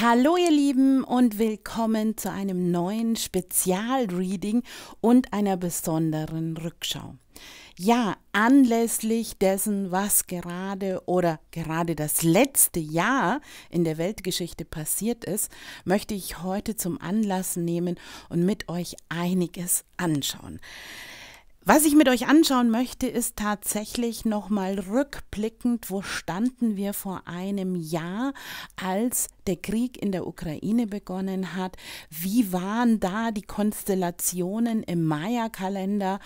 Hallo ihr Lieben und willkommen zu einem neuen Spezialreading und einer besonderen Rückschau. Ja, anlässlich dessen, was gerade oder gerade das letzte Jahr in der Weltgeschichte passiert ist, möchte ich heute zum Anlass nehmen und mit euch einiges anschauen. Was ich mit euch anschauen möchte, ist tatsächlich nochmal rückblickend, wo standen wir vor einem Jahr, als der Krieg in der Ukraine begonnen hat. Wie waren da die Konstellationen im Maya-Kalender?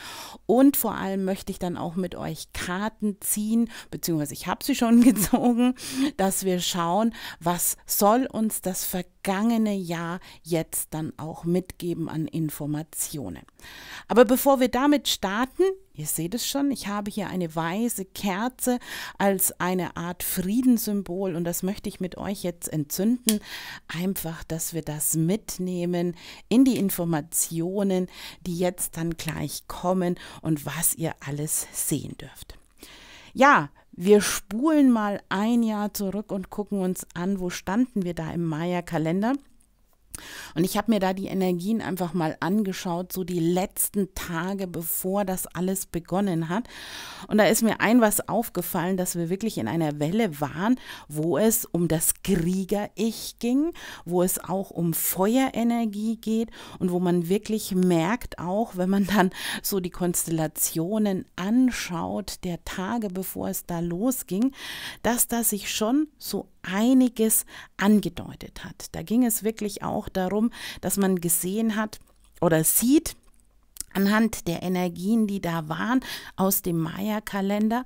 Und vor allem möchte ich dann auch mit euch Karten ziehen, beziehungsweise ich habe sie schon gezogen, dass wir schauen, was soll uns das vergessen? vergangene Jahr jetzt dann auch mitgeben an Informationen. Aber bevor wir damit starten, ihr seht es schon, ich habe hier eine weiße Kerze als eine Art Friedenssymbol und das möchte ich mit euch jetzt entzünden. Einfach, dass wir das mitnehmen in die Informationen, die jetzt dann gleich kommen und was ihr alles sehen dürft. Ja, wir spulen mal ein Jahr zurück und gucken uns an, wo standen wir da im Maya-Kalender. Und ich habe mir da die Energien einfach mal angeschaut, so die letzten Tage, bevor das alles begonnen hat. Und da ist mir ein was aufgefallen, dass wir wirklich in einer Welle waren, wo es um das Krieger-Ich ging, wo es auch um Feuerenergie geht und wo man wirklich merkt, auch wenn man dann so die Konstellationen anschaut, der Tage, bevor es da losging, dass da sich schon so einiges angedeutet hat. Da ging es wirklich auch darum, dass man gesehen hat oder sieht, anhand der Energien, die da waren aus dem Maya-Kalender,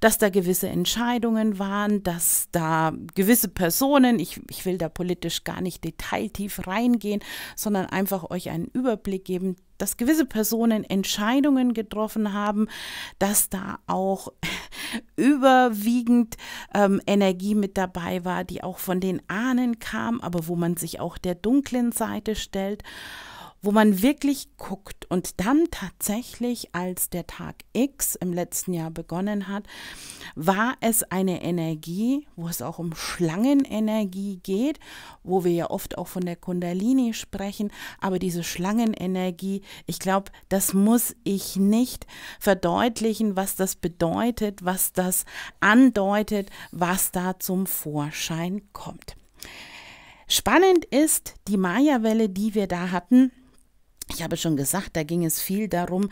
dass da gewisse Entscheidungen waren, dass da gewisse Personen, ich, ich will da politisch gar nicht detailtief reingehen, sondern einfach euch einen Überblick geben, dass gewisse Personen Entscheidungen getroffen haben, dass da auch überwiegend ähm, Energie mit dabei war, die auch von den Ahnen kam, aber wo man sich auch der dunklen Seite stellt wo man wirklich guckt und dann tatsächlich, als der Tag X im letzten Jahr begonnen hat, war es eine Energie, wo es auch um Schlangenenergie geht, wo wir ja oft auch von der Kundalini sprechen, aber diese Schlangenenergie, ich glaube, das muss ich nicht verdeutlichen, was das bedeutet, was das andeutet, was da zum Vorschein kommt. Spannend ist die Maya-Welle, die wir da hatten ich habe schon gesagt, da ging es viel darum,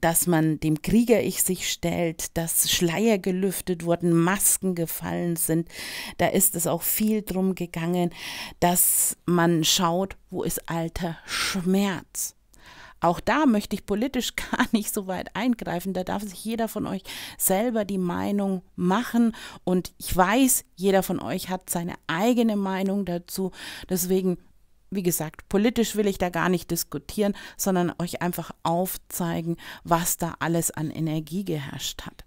dass man dem Krieger-Ich sich stellt, dass Schleier gelüftet wurden, Masken gefallen sind. Da ist es auch viel drum gegangen, dass man schaut, wo ist alter Schmerz. Auch da möchte ich politisch gar nicht so weit eingreifen. Da darf sich jeder von euch selber die Meinung machen. Und ich weiß, jeder von euch hat seine eigene Meinung dazu. Deswegen wie gesagt, politisch will ich da gar nicht diskutieren, sondern euch einfach aufzeigen, was da alles an Energie geherrscht hat.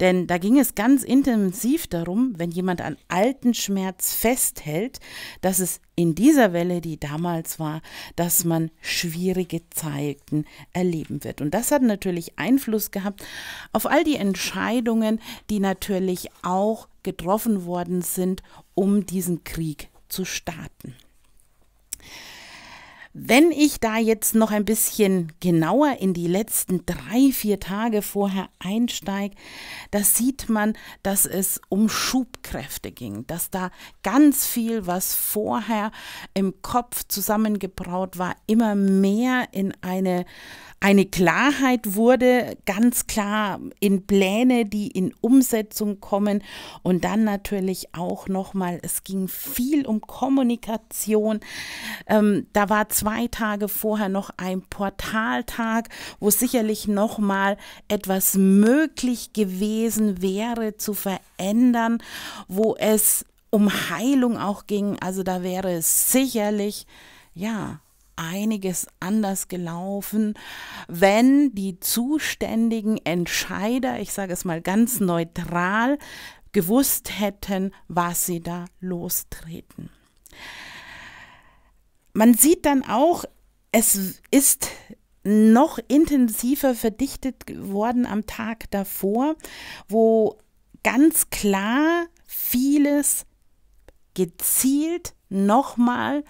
Denn da ging es ganz intensiv darum, wenn jemand an alten Schmerz festhält, dass es in dieser Welle, die damals war, dass man schwierige Zeiten erleben wird. Und das hat natürlich Einfluss gehabt auf all die Entscheidungen, die natürlich auch getroffen worden sind, um diesen Krieg zu starten. Wenn ich da jetzt noch ein bisschen genauer in die letzten drei, vier Tage vorher einsteige, da sieht man, dass es um Schubkräfte ging, dass da ganz viel, was vorher im Kopf zusammengebraut war, immer mehr in eine, eine Klarheit wurde, ganz klar in Pläne, die in Umsetzung kommen und dann natürlich auch nochmal, es ging viel um Kommunikation. Ähm, da war zwar zwei Tage vorher noch ein Portaltag, wo sicherlich noch mal etwas möglich gewesen wäre zu verändern, wo es um Heilung auch ging. Also da wäre es sicherlich ja einiges anders gelaufen, wenn die zuständigen Entscheider, ich sage es mal ganz neutral, gewusst hätten, was sie da lostreten man sieht dann auch, es ist noch intensiver verdichtet worden am Tag davor, wo ganz klar vieles gezielt nochmal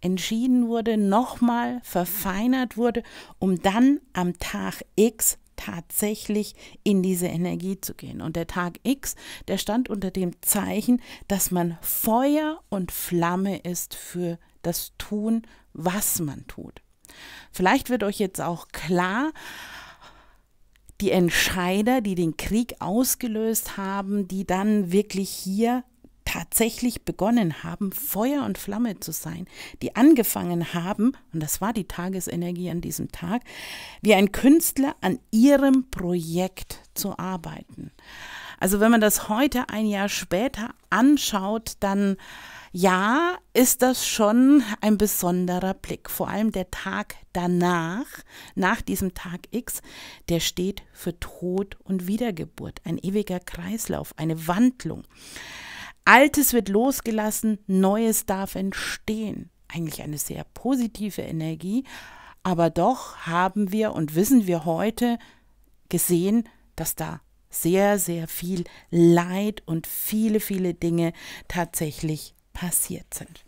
entschieden wurde, nochmal verfeinert wurde, um dann am Tag X tatsächlich in diese Energie zu gehen. Und der Tag X, der stand unter dem Zeichen, dass man Feuer und Flamme ist für die das tun, was man tut. Vielleicht wird euch jetzt auch klar, die Entscheider, die den Krieg ausgelöst haben, die dann wirklich hier tatsächlich begonnen haben, Feuer und Flamme zu sein, die angefangen haben, und das war die Tagesenergie an diesem Tag, wie ein Künstler an ihrem Projekt zu arbeiten. Also wenn man das heute ein Jahr später anschaut, dann ja, ist das schon ein besonderer Blick. Vor allem der Tag danach, nach diesem Tag X, der steht für Tod und Wiedergeburt, ein ewiger Kreislauf, eine Wandlung. Altes wird losgelassen, Neues darf entstehen. Eigentlich eine sehr positive Energie, aber doch haben wir und wissen wir heute gesehen, dass da sehr, sehr viel Leid und viele, viele Dinge tatsächlich passiert sind.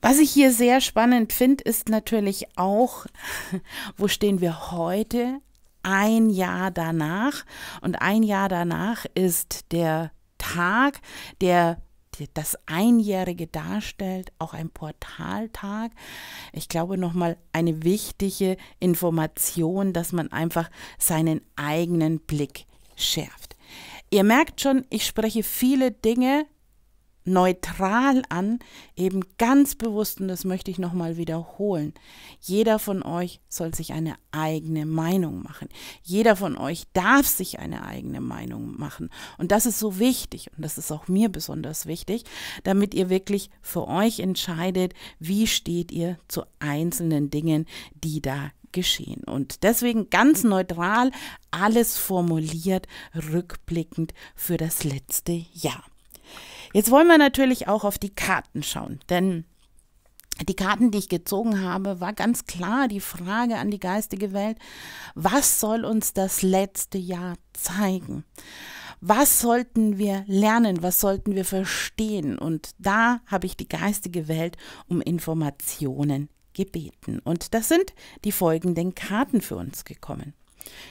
Was ich hier sehr spannend finde, ist natürlich auch, wo stehen wir heute, ein Jahr danach. Und ein Jahr danach ist der Tag, der das Einjährige darstellt, auch ein Portaltag. Ich glaube nochmal eine wichtige Information, dass man einfach seinen eigenen Blick schärft. Ihr merkt schon, ich spreche viele Dinge, neutral an, eben ganz bewusst, und das möchte ich nochmal wiederholen, jeder von euch soll sich eine eigene Meinung machen. Jeder von euch darf sich eine eigene Meinung machen. Und das ist so wichtig, und das ist auch mir besonders wichtig, damit ihr wirklich für euch entscheidet, wie steht ihr zu einzelnen Dingen, die da geschehen. Und deswegen ganz neutral alles formuliert, rückblickend für das letzte Jahr. Jetzt wollen wir natürlich auch auf die Karten schauen, denn die Karten, die ich gezogen habe, war ganz klar die Frage an die geistige Welt, was soll uns das letzte Jahr zeigen? Was sollten wir lernen? Was sollten wir verstehen? Und da habe ich die geistige Welt um Informationen gebeten. Und das sind die folgenden Karten für uns gekommen.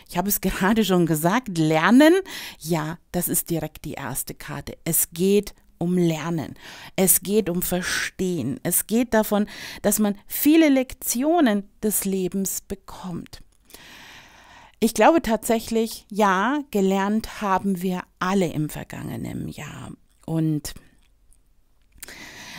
Ich habe es gerade schon gesagt, lernen, ja, das ist direkt die erste Karte. Es geht um Lernen. Es geht um Verstehen. Es geht davon, dass man viele Lektionen des Lebens bekommt. Ich glaube tatsächlich, ja, gelernt haben wir alle im vergangenen Jahr. Und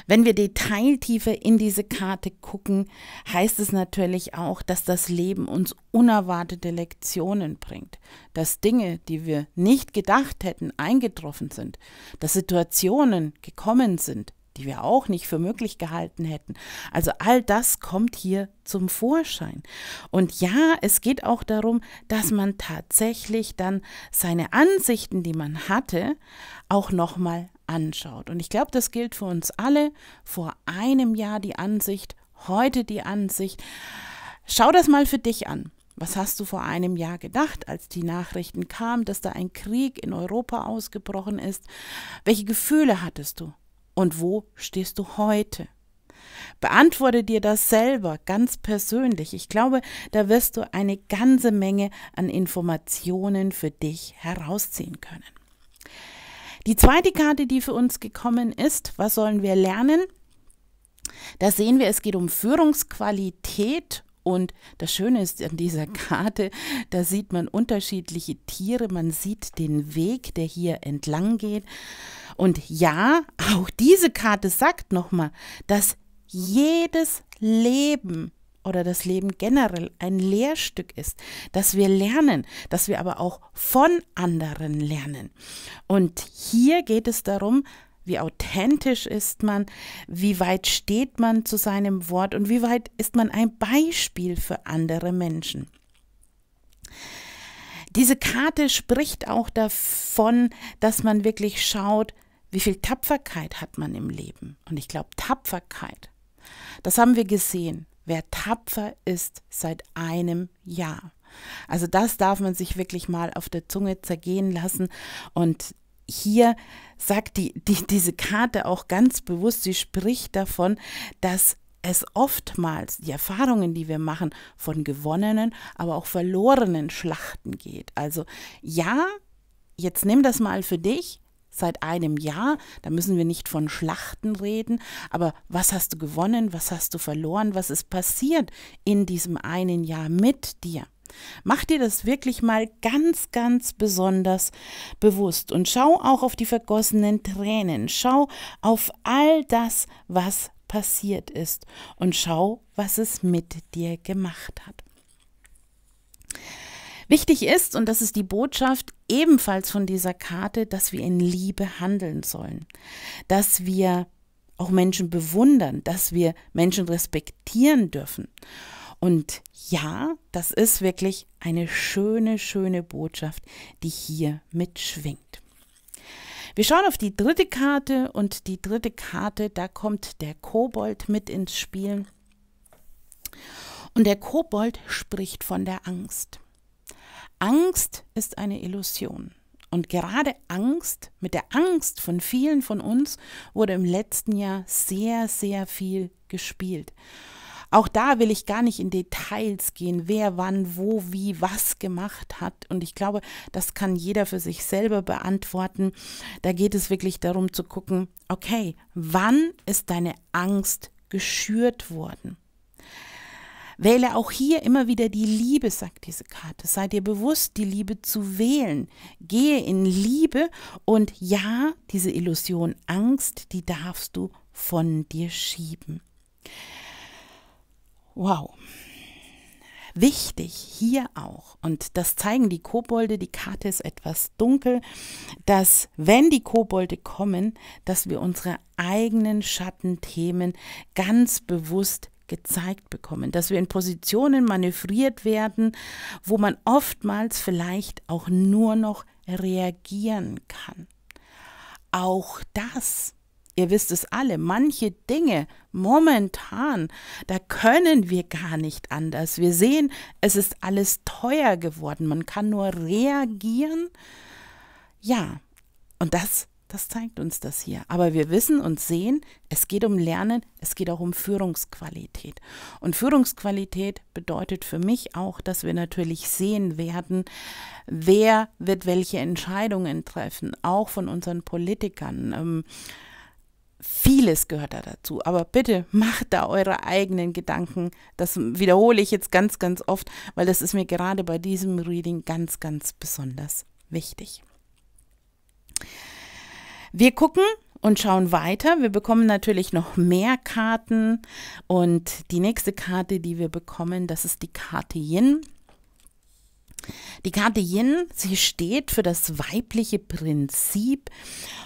wenn wir detailtiefer in diese Karte gucken, heißt es natürlich auch, dass das Leben uns unerwartete Lektionen bringt, dass Dinge, die wir nicht gedacht hätten, eingetroffen sind, dass Situationen gekommen sind, die wir auch nicht für möglich gehalten hätten. Also all das kommt hier zum Vorschein. Und ja, es geht auch darum, dass man tatsächlich dann seine Ansichten, die man hatte, auch nochmal anschaut. Und ich glaube, das gilt für uns alle. Vor einem Jahr die Ansicht, heute die Ansicht. Schau das mal für dich an. Was hast du vor einem Jahr gedacht, als die Nachrichten kamen, dass da ein Krieg in Europa ausgebrochen ist? Welche Gefühle hattest du? Und wo stehst du heute? Beantworte dir das selber ganz persönlich. Ich glaube, da wirst du eine ganze Menge an Informationen für dich herausziehen können. Die zweite Karte, die für uns gekommen ist, was sollen wir lernen? Da sehen wir, es geht um Führungsqualität und das Schöne ist an dieser Karte, da sieht man unterschiedliche Tiere, man sieht den Weg, der hier entlang geht. Und ja, auch diese Karte sagt nochmal, dass jedes Leben oder das Leben generell ein Lehrstück ist, dass wir lernen, dass wir aber auch von anderen lernen. Und hier geht es darum, wie authentisch ist man, wie weit steht man zu seinem Wort und wie weit ist man ein Beispiel für andere Menschen. Diese Karte spricht auch davon, dass man wirklich schaut, wie viel Tapferkeit hat man im Leben. Und ich glaube, Tapferkeit, das haben wir gesehen, wer tapfer ist seit einem Jahr. Also das darf man sich wirklich mal auf der Zunge zergehen lassen und hier sagt die, die, diese Karte auch ganz bewusst, sie spricht davon, dass es oftmals die Erfahrungen, die wir machen, von gewonnenen, aber auch verlorenen Schlachten geht. Also ja, jetzt nimm das mal für dich, seit einem Jahr. Da müssen wir nicht von Schlachten reden, aber was hast du gewonnen, was hast du verloren, was ist passiert in diesem einen Jahr mit dir? Mach dir das wirklich mal ganz, ganz besonders bewusst und schau auch auf die vergossenen Tränen, schau auf all das, was passiert ist und schau, was es mit dir gemacht hat. Wichtig ist, und das ist die Botschaft ebenfalls von dieser Karte, dass wir in Liebe handeln sollen, dass wir auch Menschen bewundern, dass wir Menschen respektieren dürfen. Und ja, das ist wirklich eine schöne, schöne Botschaft, die hier mitschwingt. Wir schauen auf die dritte Karte und die dritte Karte, da kommt der Kobold mit ins Spiel. Und der Kobold spricht von der Angst. Angst ist eine Illusion. Und gerade Angst, mit der Angst von vielen von uns wurde im letzten Jahr sehr, sehr viel gespielt. Auch da will ich gar nicht in Details gehen, wer wann, wo, wie, was gemacht hat. Und ich glaube, das kann jeder für sich selber beantworten. Da geht es wirklich darum zu gucken, okay, wann ist deine Angst geschürt worden? Wähle auch hier immer wieder die Liebe, sagt diese Karte. Sei dir bewusst, die Liebe zu wählen. Gehe in Liebe und ja, diese Illusion Angst, die darfst du von dir schieben. Wow. Wichtig hier auch, und das zeigen die Kobolde, die Karte ist etwas dunkel, dass wenn die Kobolde kommen, dass wir unsere eigenen Schattenthemen ganz bewusst gezeigt bekommen, dass wir in Positionen manövriert werden, wo man oftmals vielleicht auch nur noch reagieren kann. Auch das ihr wisst es alle, manche Dinge momentan, da können wir gar nicht anders. Wir sehen, es ist alles teuer geworden. Man kann nur reagieren. Ja, und das das zeigt uns das hier. Aber wir wissen und sehen, es geht um Lernen, es geht auch um Führungsqualität. Und Führungsqualität bedeutet für mich auch, dass wir natürlich sehen werden, wer wird welche Entscheidungen treffen, auch von unseren Politikern. Ähm, vieles gehört da dazu. Aber bitte macht da eure eigenen Gedanken. Das wiederhole ich jetzt ganz, ganz oft, weil das ist mir gerade bei diesem Reading ganz, ganz besonders wichtig. Wir gucken und schauen weiter. Wir bekommen natürlich noch mehr Karten und die nächste Karte, die wir bekommen, das ist die Karte Yin. Die Karte Yin, sie steht für das weibliche Prinzip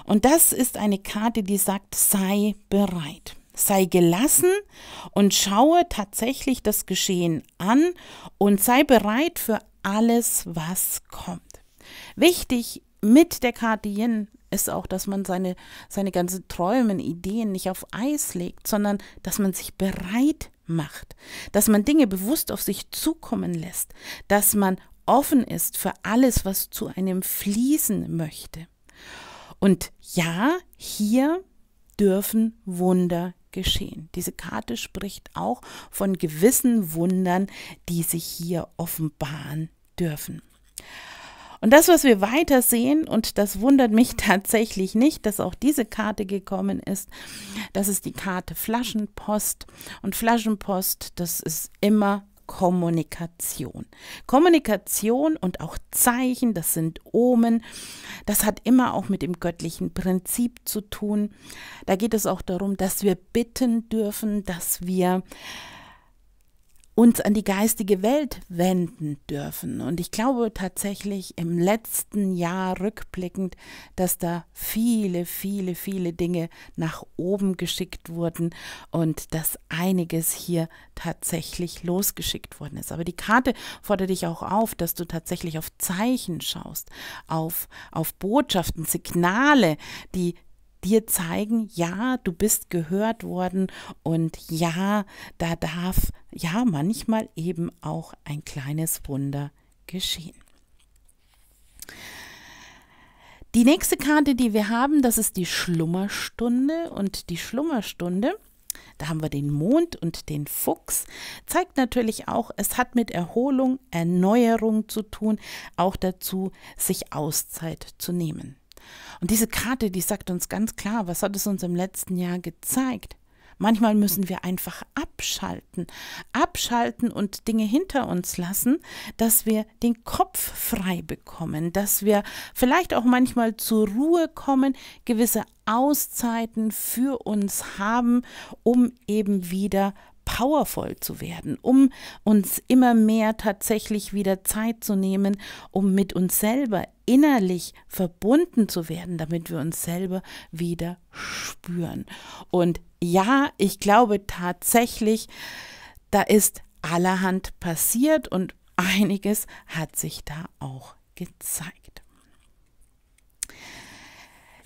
und das ist eine Karte, die sagt, sei bereit. Sei gelassen und schaue tatsächlich das Geschehen an und sei bereit für alles, was kommt. Wichtig mit der Karte Yin ist auch, dass man seine, seine ganzen Träume, Ideen nicht auf Eis legt, sondern dass man sich bereit macht, dass man Dinge bewusst auf sich zukommen lässt, dass man offen ist für alles, was zu einem fließen möchte. Und ja, hier dürfen Wunder geschehen. Diese Karte spricht auch von gewissen Wundern, die sich hier offenbaren dürfen. Und das, was wir weiter sehen, und das wundert mich tatsächlich nicht, dass auch diese Karte gekommen ist, das ist die Karte Flaschenpost. Und Flaschenpost, das ist immer Kommunikation. Kommunikation und auch Zeichen, das sind Omen, das hat immer auch mit dem göttlichen Prinzip zu tun. Da geht es auch darum, dass wir bitten dürfen, dass wir uns an die geistige Welt wenden dürfen. Und ich glaube tatsächlich im letzten Jahr rückblickend, dass da viele, viele, viele Dinge nach oben geschickt wurden und dass einiges hier tatsächlich losgeschickt worden ist. Aber die Karte fordert dich auch auf, dass du tatsächlich auf Zeichen schaust, auf, auf Botschaften, Signale, die dir zeigen, ja, du bist gehört worden und ja, da darf ja manchmal eben auch ein kleines Wunder geschehen. Die nächste Karte, die wir haben, das ist die Schlummerstunde und die Schlummerstunde da haben wir den Mond und den Fuchs. Zeigt natürlich auch, es hat mit Erholung, Erneuerung zu tun, auch dazu, sich Auszeit zu nehmen. Und diese Karte, die sagt uns ganz klar, was hat es uns im letzten Jahr gezeigt? Manchmal müssen wir einfach abschalten, abschalten und Dinge hinter uns lassen, dass wir den Kopf frei bekommen, dass wir vielleicht auch manchmal zur Ruhe kommen, gewisse Auszeiten für uns haben, um eben wieder powerful zu werden, um uns immer mehr tatsächlich wieder Zeit zu nehmen, um mit uns selber innerlich verbunden zu werden, damit wir uns selber wieder spüren. Und ja, ich glaube tatsächlich, da ist allerhand passiert und einiges hat sich da auch gezeigt.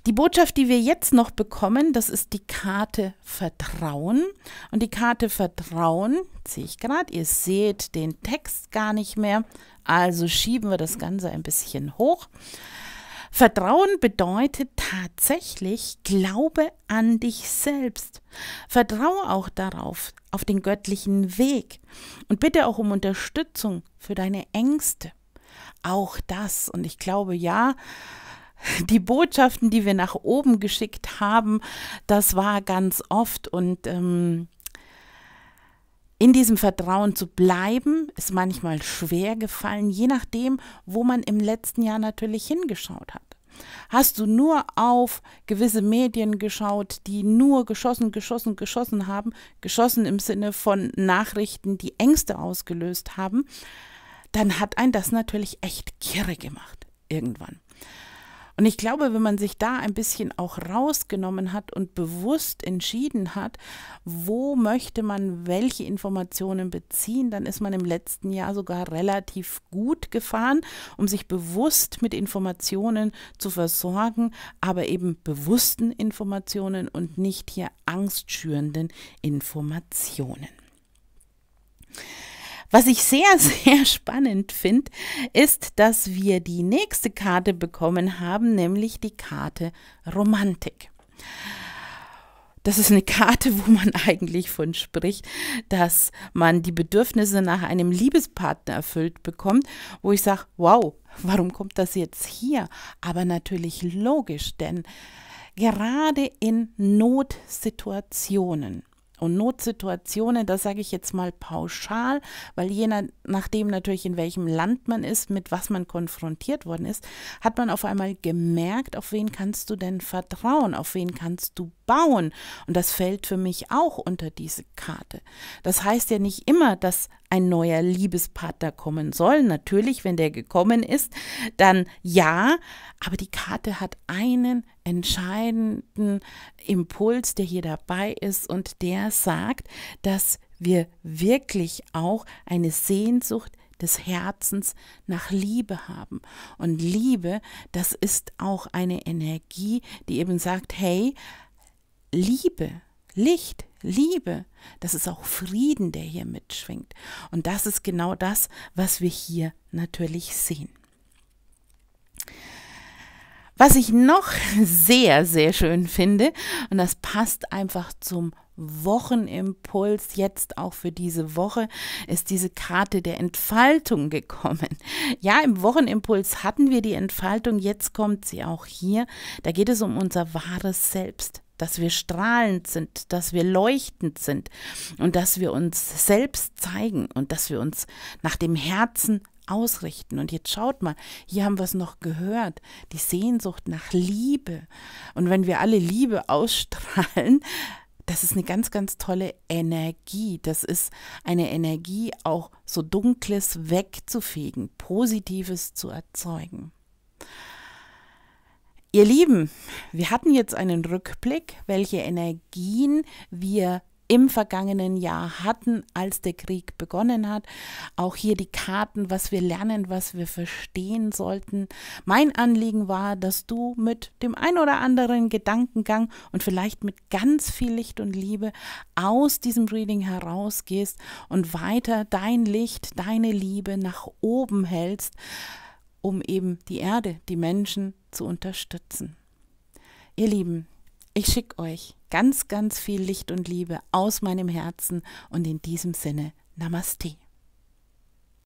Die Botschaft, die wir jetzt noch bekommen, das ist die Karte Vertrauen. Und die Karte Vertrauen, sehe ich gerade, ihr seht den Text gar nicht mehr. Also schieben wir das Ganze ein bisschen hoch. Vertrauen bedeutet tatsächlich Glaube an dich selbst. Vertraue auch darauf, auf den göttlichen Weg und bitte auch um Unterstützung für deine Ängste. Auch das, und ich glaube ja, die Botschaften, die wir nach oben geschickt haben, das war ganz oft und ähm, in diesem Vertrauen zu bleiben, ist manchmal schwer gefallen, je nachdem, wo man im letzten Jahr natürlich hingeschaut hat. Hast du nur auf gewisse Medien geschaut, die nur geschossen, geschossen, geschossen haben, geschossen im Sinne von Nachrichten, die Ängste ausgelöst haben, dann hat ein das natürlich echt kirre gemacht irgendwann. Und ich glaube, wenn man sich da ein bisschen auch rausgenommen hat und bewusst entschieden hat, wo möchte man welche Informationen beziehen, dann ist man im letzten Jahr sogar relativ gut gefahren, um sich bewusst mit Informationen zu versorgen, aber eben bewussten Informationen und nicht hier angstschürenden Informationen. Was ich sehr, sehr spannend finde, ist, dass wir die nächste Karte bekommen haben, nämlich die Karte Romantik. Das ist eine Karte, wo man eigentlich von spricht, dass man die Bedürfnisse nach einem Liebespartner erfüllt bekommt, wo ich sage, wow, warum kommt das jetzt hier? Aber natürlich logisch, denn gerade in Notsituationen und Notsituationen, das sage ich jetzt mal pauschal, weil je nachdem natürlich, in welchem Land man ist, mit was man konfrontiert worden ist, hat man auf einmal gemerkt, auf wen kannst du denn vertrauen, auf wen kannst du bauen. Und das fällt für mich auch unter diese Karte. Das heißt ja nicht immer, dass ein neuer Liebespartner kommen soll. Natürlich, wenn der gekommen ist, dann ja, aber die Karte hat einen entscheidenden Impuls, der hier dabei ist und der sagt, dass wir wirklich auch eine Sehnsucht des Herzens nach Liebe haben. Und Liebe, das ist auch eine Energie, die eben sagt, hey, Liebe, Licht, Liebe, das ist auch Frieden, der hier mitschwingt. Und das ist genau das, was wir hier natürlich sehen. Was ich noch sehr, sehr schön finde, und das passt einfach zum Wochenimpuls jetzt auch für diese Woche ist diese Karte der Entfaltung gekommen. Ja, im Wochenimpuls hatten wir die Entfaltung, jetzt kommt sie auch hier. Da geht es um unser wahres Selbst dass wir strahlend sind, dass wir leuchtend sind und dass wir uns selbst zeigen und dass wir uns nach dem Herzen ausrichten. Und jetzt schaut mal, hier haben wir es noch gehört, die Sehnsucht nach Liebe. Und wenn wir alle Liebe ausstrahlen, das ist eine ganz, ganz tolle Energie. Das ist eine Energie, auch so Dunkles wegzufegen, Positives zu erzeugen. Ihr Lieben, wir hatten jetzt einen Rückblick, welche Energien wir im vergangenen Jahr hatten, als der Krieg begonnen hat. Auch hier die Karten, was wir lernen, was wir verstehen sollten. Mein Anliegen war, dass du mit dem ein oder anderen Gedankengang und vielleicht mit ganz viel Licht und Liebe aus diesem Reading herausgehst und weiter dein Licht, deine Liebe nach oben hältst um eben die Erde, die Menschen zu unterstützen. Ihr Lieben, ich schicke euch ganz, ganz viel Licht und Liebe aus meinem Herzen und in diesem Sinne Namaste.